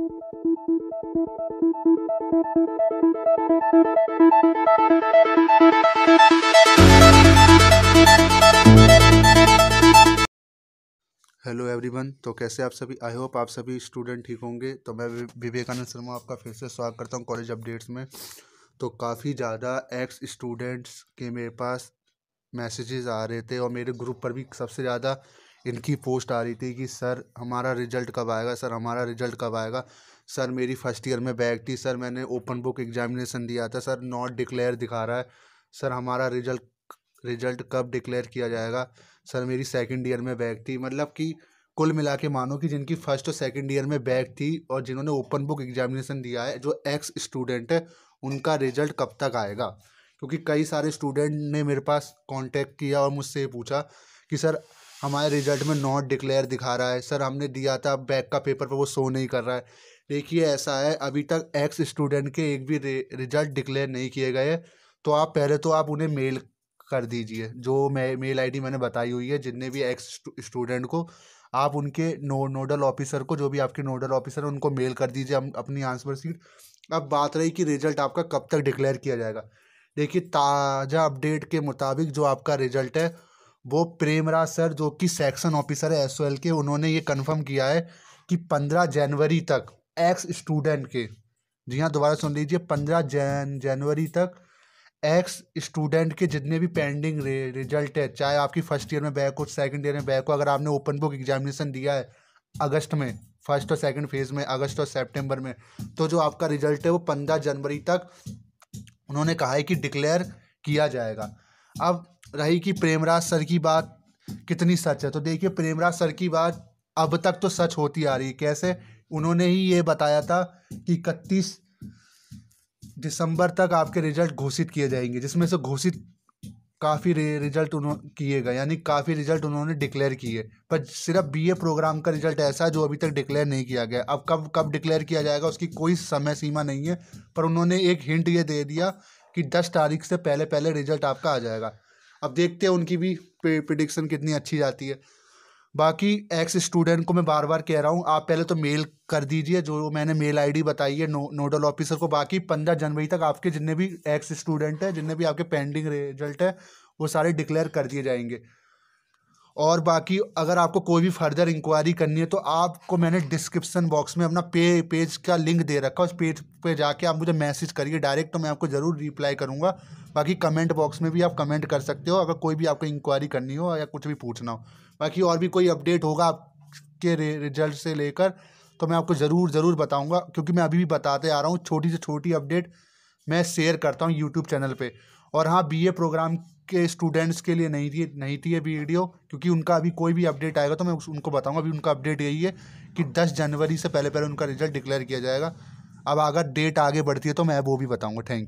hello everyone तो कैसे आप सभी आई होप आप सभी स्टूडेंट ठीक होंगे तो मैं विवेकानंद शर्मा आपका फिर से स्वागत करता हूँ कॉलेज अपडेट्स में तो काफ़ी ज़्यादा एक्स स्टूडेंट्स के मेरे पास मैसेजेस आ रहे थे और मेरे ग्रुप पर भी सबसे ज़्यादा इनकी पोस्ट आ रही थी कि सर हमारा रिजल्ट कब आएगा सर हमारा रिजल्ट कब आएगा सर मेरी फ़र्स्ट ईयर में बैग थी सर मैंने ओपन बुक एग्जामिनेशन दिया था सर नॉट डिक्लेयर दिखा रहा है सर हमारा रिजल्ट रिजल्ट कब डिक्लेयर किया जाएगा सर मेरी सेकंड ईयर में बैग थी मतलब कि कुल मिला के मानो कि जिनकी फ़र्स्ट और सेकंड ईयर में बैग थी और जिन्होंने ओपन बुक एग्जामिनेशन दिया है जो एक्स स्टूडेंट है उनका रिजल्ट कब तक आएगा क्योंकि कई सारे स्टूडेंट ने मेरे पास कांटेक्ट किया और मुझसे पूछा कि सर हमारे रिजल्ट में नॉट डिक्लेयर दिखा रहा है सर हमने दिया था बैक का पेपर पर वो शो नहीं कर रहा है देखिए ऐसा है अभी तक एक्स स्टूडेंट के एक भी रिजल्ट डिक्लेयर नहीं किए गए तो आप पहले तो आप उन्हें मेल कर दीजिए जो मे, मेल आईडी मैंने बताई हुई है जितने भी एक्स स्टूडेंट को आप उनके नो नोडल ऑफिसर को जो भी आपके नोडल ऑफिसर हैं उनको मेल कर दीजिए हम अपनी आंसर सीट अब बात रही कि रिजल्ट आपका कब तक डिक्लेयर किया जाएगा देखिए ताज़ा अपडेट के मुताबिक जो आपका रिजल्ट है वो प्रेमराज सर जो कि सेक्शन ऑफिसर है एस के उन्होंने ये कंफर्म किया है कि पंद्रह जनवरी तक एक्स स्टूडेंट के जी हाँ दोबारा सुन लीजिए पंद्रह जन जनवरी तक एक्स स्टूडेंट के जितने भी पेंडिंग रे, रिजल्ट है चाहे आपकी फर्स्ट ईयर में बैक हो सेकंड ईयर में बैक हो अगर आपने ओपन बुक एग्जामिनेशन दिया है अगस्त में फर्स्ट और सेकंड फेज़ में अगस्त और सेप्टेम्बर में तो जो आपका रिजल्ट है वो पंद्रह जनवरी तक उन्होंने कहा है कि डिक्लेयर किया जाएगा अब रही कि प्रेमराज सर की बात कितनी सच है तो देखिए प्रेमराज सर की बात अब तक तो सच होती आ रही है कैसे उन्होंने ही ये बताया था कि इकतीस दिसंबर तक आपके रिजल्ट घोषित किए जाएंगे जिसमें से घोषित काफ़ी रिजल्ट उन्होंने किए गए यानी काफ़ी रिजल्ट उन्होंने डिक्लेयर किए पर सिर्फ बीए प्रोग्राम का रिजल्ट ऐसा है जो अभी तक डिक्लेयर नहीं किया गया अब कब कब डिक्लेयर किया जाएगा उसकी कोई समय सीमा नहीं है पर उन्होंने एक हिंट ये दे दिया कि दस तारीख से पहले पहले रिजल्ट आपका आ जाएगा अब देखते हैं उनकी भी प्रिडिक्शन कितनी अच्छी जाती है बाकी एक्स स्टूडेंट को मैं बार बार कह रहा हूँ आप पहले तो मेल कर दीजिए जो मैंने मेल आईडी बताई है नो, नोडल ऑफिसर को बाकी पंद्रह जनवरी तक आपके जितने भी एक्स स्टूडेंट हैं जितने भी आपके पेंडिंग रिजल्ट है वो सारे डिक्लेयर कर दिए जाएंगे और बाकी अगर आपको कोई भी फर्दर इंक्वायरी करनी है तो आपको मैंने डिस्क्रिप्सन बॉक्स में अपना पे पेज का लिंक दे रखा है उस पेज पे जाके आप मुझे मैसेज करिए डायरेक्ट तो मैं आपको ज़रूर रिप्लाई करूँगा बाकी कमेंट बॉक्स में भी आप कमेंट कर सकते हो अगर कोई भी आपको इंक्वायरी करनी हो या कुछ भी पूछना हो बाकी और भी कोई अपडेट होगा आपके रिजल्ट से लेकर तो मैं आपको ज़रूर ज़रूर बताऊँगा क्योंकि मैं अभी भी बताते आ रहा हूँ छोटी से छोटी अपडेट मैं शेयर करता हूँ यूट्यूब चैनल पर और हाँ बी प्रोग्राम के स्टूडेंट्स के लिए नहीं थी नहीं थी ये वीडियो क्योंकि उनका अभी कोई भी अपडेट आएगा तो मैं उनको बताऊंगा अभी उनका अपडेट यही है कि दस जनवरी से पहले पहले उनका रिजल्ट डिक्लेयर किया जाएगा अब अगर डेट आगे बढ़ती है तो मैं वो भी बताऊँगा थैंक यू